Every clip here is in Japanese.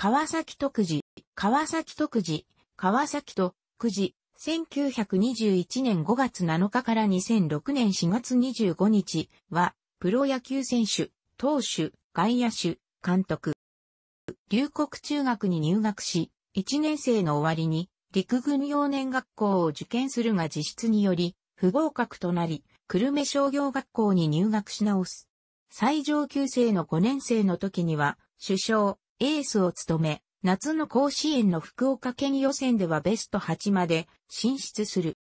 川崎徳次、川崎徳次、川崎徳く1921年5月7日から2006年4月25日は、プロ野球選手、投手、外野手、監督。留国中学に入学し、1年生の終わりに、陸軍幼年学校を受験するが自質により、不合格となり、久留米商業学校に入学し直す。最上級生の5年生の時には、首相、エースを務め、夏の甲子園の福岡県予選ではベスト8まで進出する。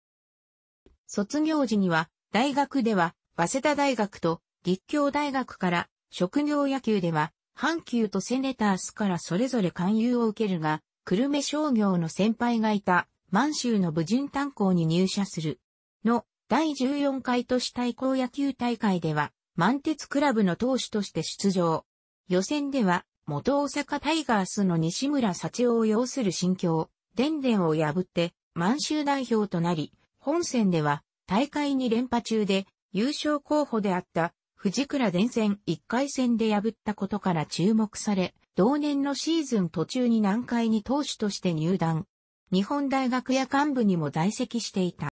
卒業時には、大学では、早稲田大学と立教大学から、職業野球では、阪急とセネタースからそれぞれ勧誘を受けるが、久留米商業の先輩がいた、満州の武人炭鉱に入社する。の、第14回都市対抗野球大会では、満鉄クラブの投手として出場。予選では、元大阪タイガースの西村幸男を擁する心境、伝伝を破って満州代表となり、本戦では大会に連覇中で優勝候補であった藤倉伝戦1回戦で破ったことから注目され、同年のシーズン途中に南海に投手として入団。日本大学や幹部にも在籍していた。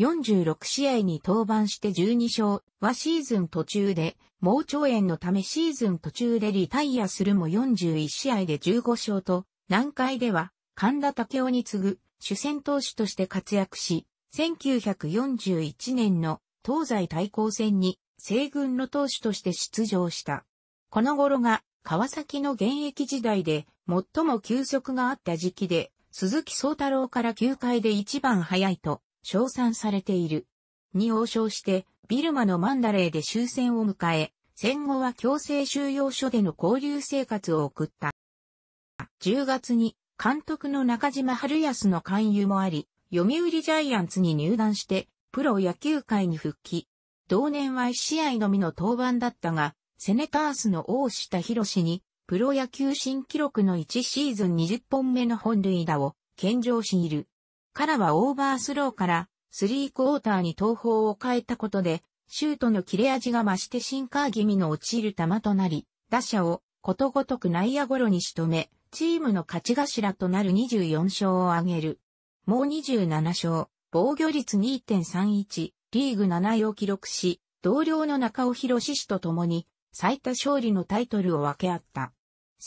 46試合に登板して12勝はシーズン途中で、盲腸炎のためシーズン途中でリタイアするも41試合で15勝と、南海では神田武雄に次ぐ主戦投手として活躍し、1941年の東西対抗戦に西軍の投手として出場した。この頃が川崎の現役時代で最も休息があった時期で、鈴木宗太郎から9回で一番早いと称賛されている。に応召して、ビルマのマンダレーで終戦を迎え、戦後は強制収容所での交流生活を送った。10月に監督の中島春康の勧誘もあり、読売ジャイアンツに入団して、プロ野球界に復帰。同年は1試合のみの登板だったが、セネタースの大下博士に、プロ野球新記録の1シーズン20本目の本塁打を献上している。ラはオーバースローからスリークォーターに投法を変えたことで、シュートの切れ味が増してシンカー気味の落ちる球となり、打者をことごとく内野ゴロに仕留め、チームの勝ち頭となる24勝を挙げる。もう27勝、防御率2.31、リーグ7位を記録し、同僚の中尾博氏と共に最多勝利のタイトルを分け合った。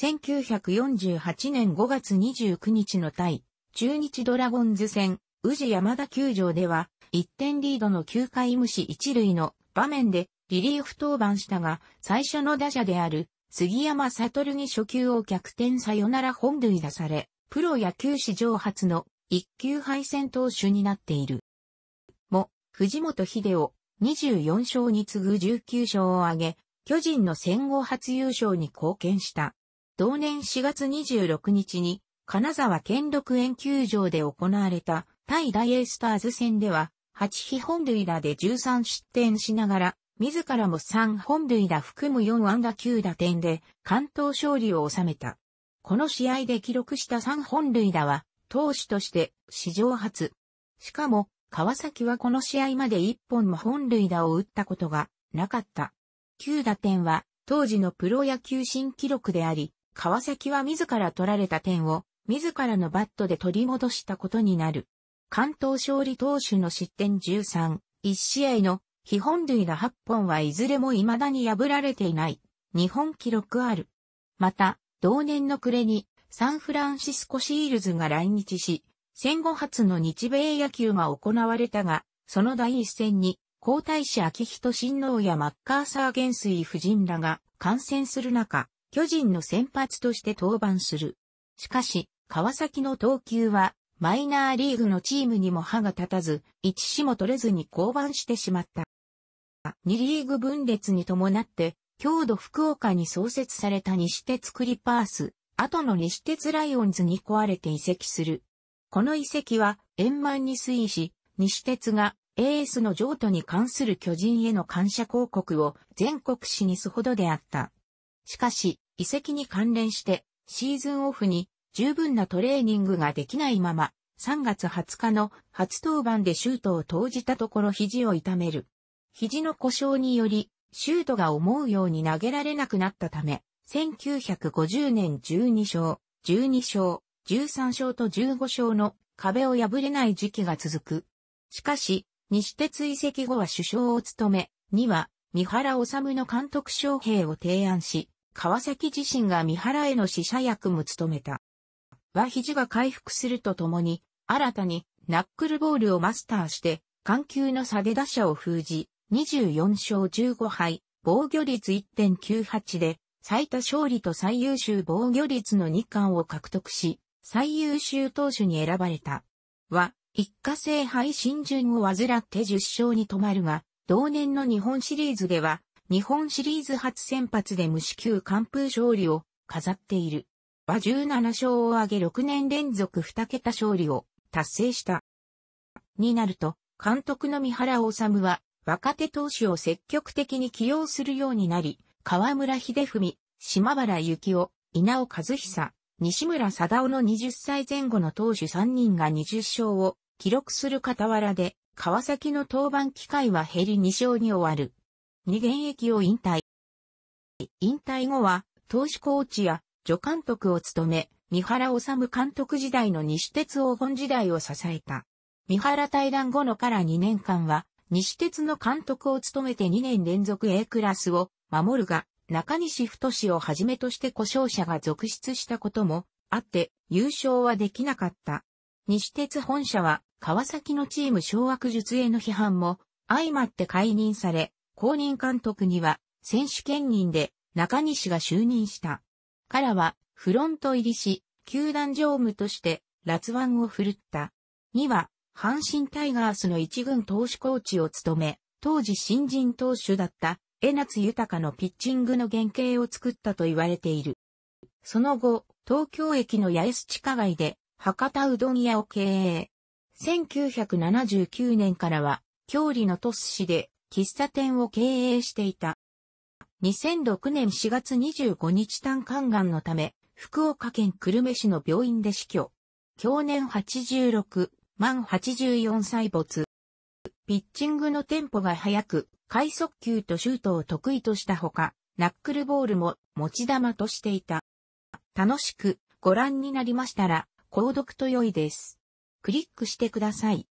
1948年5月29日の対中日ドラゴンズ戦、宇治山田球場では、1点リードの9回無視1塁の場面でリリーフ登板したが、最初の打者である杉山悟に初球を逆転さよなら本塁打され、プロ野球史上初の一級敗戦投手になっている。も、藤本秀夫、24勝に次ぐ19勝を挙げ、巨人の戦後初優勝に貢献した。同年4月26日に、金沢県六園球場で行われた対大エースターズ戦では、8飛本塁打で13失点しながら、自らも3本塁打含む4安打9打点で関東勝利を収めた。この試合で記録した3本塁打は、投手として史上初。しかも、川崎はこの試合まで1本も本塁打を打ったことがなかった。9打点は当時のプロ野球新記録であり、川崎は自ら取られた点を自らのバットで取り戻したことになる。関東勝利投手の失点13、1試合の非本塁打8本はいずれも未だに破られていない、日本記録ある。また、同年の暮れにサンフランシスコシールズが来日し、戦後初の日米野球が行われたが、その第一戦に皇太子秋人親王やマッカーサー元帥夫人らが感染する中、巨人の先発として登板する。しかし、川崎の投球は、マイナーリーグのチームにも歯が立たず、一死も取れずに降板してしまった。2リーグ分裂に伴って、郷土福岡に創設された西鉄クリパース、後の西鉄ライオンズに壊れて移籍する。この移籍は円満に推移し、西鉄がエースの譲渡に関する巨人への感謝広告を全国紙にすほどであった。しかし、移籍に関連してシーズンオフに十分なトレーニングができないまま、3月20日の初登板でシュートを投じたところ肘を痛める。肘の故障により、シュートが思うように投げられなくなったため、1950年12勝、12勝、13勝と15勝の壁を破れない時期が続く。しかし、西鉄移籍後は首相を務め、には、三原治の監督将兵を提案し、川崎自身が三原への死者役も務めた。は肘が回復するとともに、新たにナックルボールをマスターして、緩急の差で打者を封じ、24勝15敗、防御率1.98で、最多勝利と最優秀防御率の2冠を獲得し、最優秀投手に選ばれた。は、一過性敗新順を患って10勝に止まるが、同年の日本シリーズでは、日本シリーズ初先発で無四給完封勝利を飾っている。和17勝を挙げ6年連続2桁勝利を達成した。になると、監督の三原治は、若手投手を積極的に起用するようになり、河村秀文、島原幸雄、稲尾和久、西村貞夫の20歳前後の投手3人が20勝を記録する傍らで、川崎の登板機会は減り2勝に終わる。に現役を引退。引退後は、投手コーチや助監督を務め、三原治監督時代の西鉄黄金時代を支えた。三原対談後のから2年間は、西鉄の監督を務めて2年連続 A クラスを守るが、中西太をはじめとして故障者が続出したこともあって、優勝はできなかった。西鉄本社は、川崎のチーム掌握術への批判も、相まって解任され、公認監督には、選手兼任で中西が就任した。からは、フロント入りし、球団常務として、ラツワンを振るった。には、阪神タイガースの一軍投手コーチを務め、当時新人投手だった、江夏豊のピッチングの原型を作ったと言われている。その後、東京駅の八重洲地下街で、博多うどん屋を経営。1979年からは、郷里の鳥栖市で喫茶店を経営していた。2006年4月25日単観癌のため、福岡県久留米市の病院で死去。去年86、満84歳没。ピッチングのテンポが速く、快速球とシュートを得意としたほか、ナックルボールも持ち玉としていた。楽しくご覧になりましたら、購読と良いです。クリックしてください。